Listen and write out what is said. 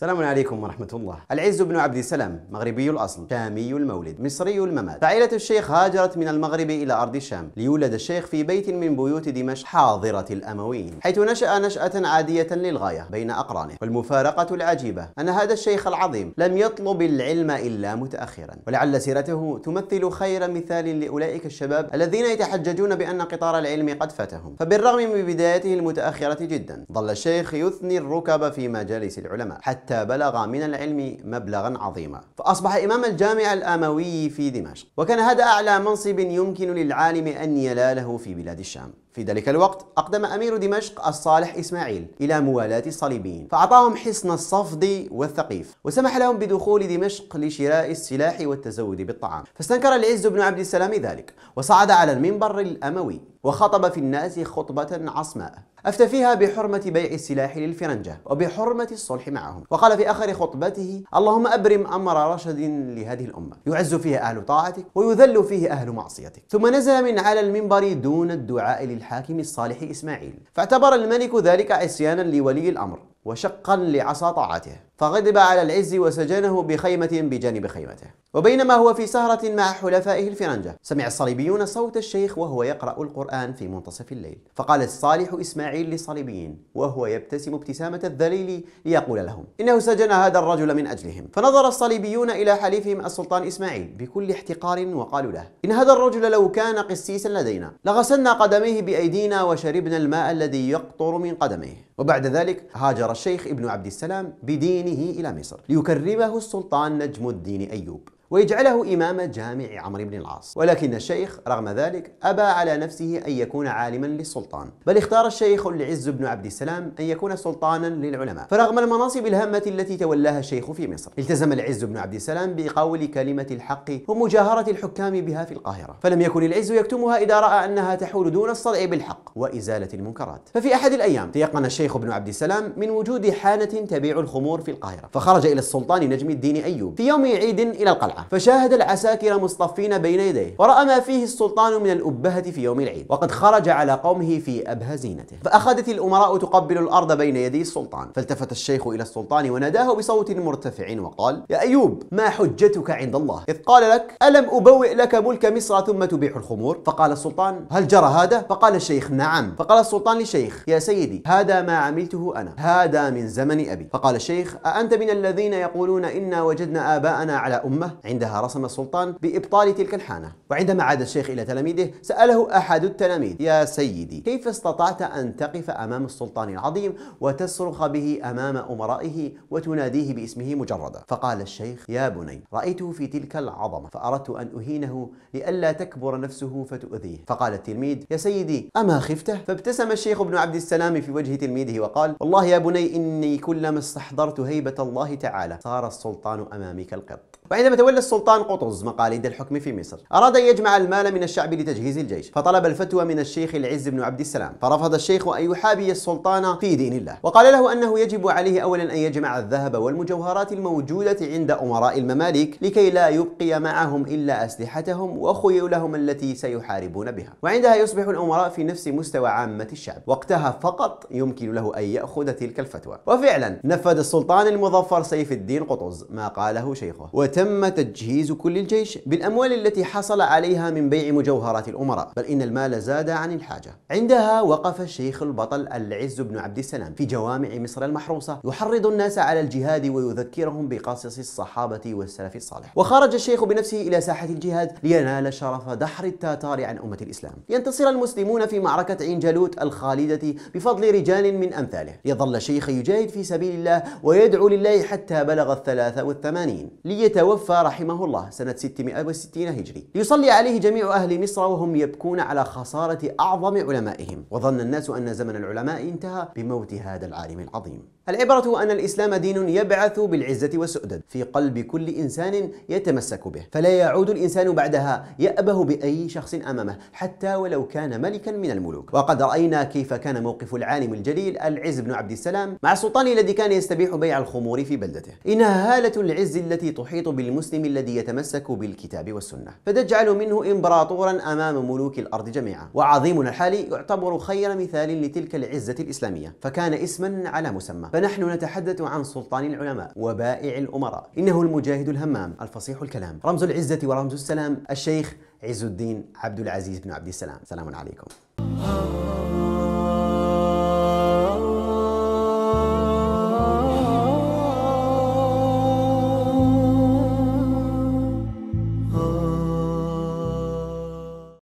السلام عليكم ورحمة الله العز بن عبد السلام مغربي الأصل شامي المولد مصري الممات فعيلة الشيخ هاجرت من المغرب إلى أرض الشام ليولد الشيخ في بيت من بيوت دمشق حاضرة الأمويين حيث نشأ نشأة عادية للغاية بين أقرانه والمفارقة العجيبة أن هذا الشيخ العظيم لم يطلب العلم إلا متأخرا ولعل سيرته تمثل خير مثال لأولئك الشباب الذين يتحججون بأن قطار العلم قد فاتهم فبالرغم من بدايته المتأخرة جدا ظل الشيخ يثني الركب في مجالس العلماء حتى حتى بلغ من العلم مبلغا عظيما فأصبح إمام الجامع الأموي في دمشق وكان هذا أعلى منصب يمكن للعالم أن يناله في بلاد الشام في ذلك الوقت أقدم أمير دمشق الصالح إسماعيل إلى موالاة الصليبيين فأعطاهم حصن الصفد والثقيف وسمح لهم بدخول دمشق لشراء السلاح والتزود بالطعام فاستنكر العز بن عبد السلام ذلك وصعد على المنبر الأموي وخطب في الناس خطبة عصماء أفتى فيها بحرمة بيع السلاح للفرنجة وبحرمة الصلح معهم وقال في آخر خطبته اللهم أبرم أمر رشد لهذه الأمة يعز فيه أهل طاعتك ويذل فيه أهل معصيتك ثم نزل من على المنبر دون الدعاء للحاكم الصالح إسماعيل فاعتبر الملك ذلك عصيانا لولي الأمر وشقا لعصا طاعته فغضب على العز وسجنه بخيمة بجانب خيمته وبينما هو في سهرة مع حلفائه الفرنجة سمع الصليبيون صوت الشيخ وهو يقرأ القرآن في منتصف الليل فقال الصالح إسماعيل للصليبيين وهو يبتسم ابتسامة الذليل ليقول لهم إنه سجن هذا الرجل من أجلهم فنظر الصليبيون إلى حليفهم السلطان إسماعيل بكل احتقار وقالوا له إن هذا الرجل لو كان قسيسا لدينا لغسلنا قدميه بأيدينا وشربنا الماء الذي يقطر من قدميه وبعد ذلك هاجر الشيخ ابن عبد السلام بدينه إلى مصر ليكرمه السلطان نجم الدين أيوب ويجعله إمام جامع عمرو بن العاص ولكن الشيخ رغم ذلك أبى على نفسه أن يكون عالما للسلطان بل اختار الشيخ العز بن عبد السلام أن يكون سلطانا للعلماء فرغم المناصب الهامة التي تولاها الشيخ في مصر التزم العز بن عبد السلام بقول كلمة الحق ومجاهرة الحكام بها في القاهرة فلم يكن العز يكتمها إذا رأى أنها تحول دون الصدع بالحق وإزالة المنكرات ففي أحد الأيام تيقن الشيخ بن عبد السلام من وجود حانة تبيع الخمور في القاهرة فخرج إلى السلطان نجم الدين أيوب في يوم عيد إلى القلعة الحديقة فشاهد العساكر مصطفين بين يديه ورأى ما فيه السلطان من الأبهة في يوم العيد وقد خرج على قومه في أبهى زينته فأخذت الأمراء تقبل الأرض بين يدي السلطان فالتفت الشيخ إلى السلطان وناداه بصوت مرتفع وقال يا أيوب ما حجتك عند الله إذ قال لك ألم أبوئ لك ملك مصر ثم تبيح الخمور فقال السلطان هل جرى هذا فقال الشيخ نعم فقال السلطان للشيخ يا سيدي هذا ما عملته أنا هذا من زمن أبي فقال الشيخ أأنت من الذين يقولون إنا وجدنا آباءنا على أمة عندها رسم السلطان بإبطال تلك الحانة وعندما عاد الشيخ إلى تلاميذه سأله أحد التلاميذ يا سيدي كيف استطعت أن تقف أمام السلطان العظيم وتصرخ به أمام أمرائه وتناديه باسمه مجردا فقال الشيخ يا بني رأيته في تلك العظمة فأردت أن أهينه لئلا تكبر نفسه فتؤذيه فقال التلميذ يا سيدي أما خفته فابتسم الشيخ ابن عبد السلام في وجه تلميذه وقال والله يا بني إني كلما استحضرت هيبة الله تعالى صار السلطان أمامك القط وعندما تولى تولى السلطان قطز مقاليد الحكم في مصر أراد أن يجمع المال من الشعب لتجهيز الجيش فطلب الفتوى من الشيخ العز بن عبد السلام فرفض الشيخ أن يحابي السلطان في دين الله وقال له أنه يجب عليه أولا أن يجمع الذهب والمجوهرات الموجودة عند أمراء المماليك لكي لا يبقي معهم إلا أسلحتهم وخيولهم التي سيحاربون بها وعندها يصبح الأمراء في نفس مستوى عامة الشعب وقتها فقط يمكن له أن يأخذ تلك الفتوى وفعلا نفذ السلطان المظفر سيف الدين قطز ما قاله شيخه وتم تجهيز كل الجيش بالأموال التي حصل عليها من بيع مجوهرات الأمراء بل إن المال زاد عن الحاجة عندها وقف الشيخ البطل العز بن عبد السلام في جوامع مصر المحروسة يحرض الناس على الجهاد ويذكرهم بقصص الصحابة والسلف الصالح وخرج الشيخ بنفسه إلى ساحة الجهاد لينال شرف دحر التتار عن أمة الإسلام ينتصر المسلمون في معركة عين جالوت الخالدة بفضل رجال من أمثاله يظل الشيخ يجاهد في سبيل الله ويدعو لله حتى بلغ الثلاثة والثمانين ليتوفى رحمة رحمه الله سنة 660 هجري ليصلي عليه جميع أهل مصر وهم يبكون على خسارة أعظم علمائهم وظن الناس أن زمن العلماء انتهى بموت هذا العالم العظيم العبرة أن الإسلام دين يبعث بالعزة والسؤدد في قلب كل إنسان يتمسك به فلا يعود الإنسان بعدها يأبه بأي شخص أمامه حتى ولو كان ملكا من الملوك وقد رأينا كيف كان موقف العالم الجليل العز بن عبد السلام مع السلطان الذي كان يستبيح بيع الخمور في بلدته إنها هالة العز التي تحيط بالمسلم الذي يتمسك بالكتاب والسنة فتجعل منه إمبراطورا أمام ملوك الأرض جميعا وعظيمنا الحالي يعتبر خير مثال لتلك العزة الإسلامية فكان اسما على مسمى فنحن نتحدث عن سلطان العلماء وبائع الأمراء إنه المجاهد الهمام الفصيح الكلام رمز العزة ورمز السلام الشيخ عز الدين عبد العزيز بن عبد السلام سلام عليكم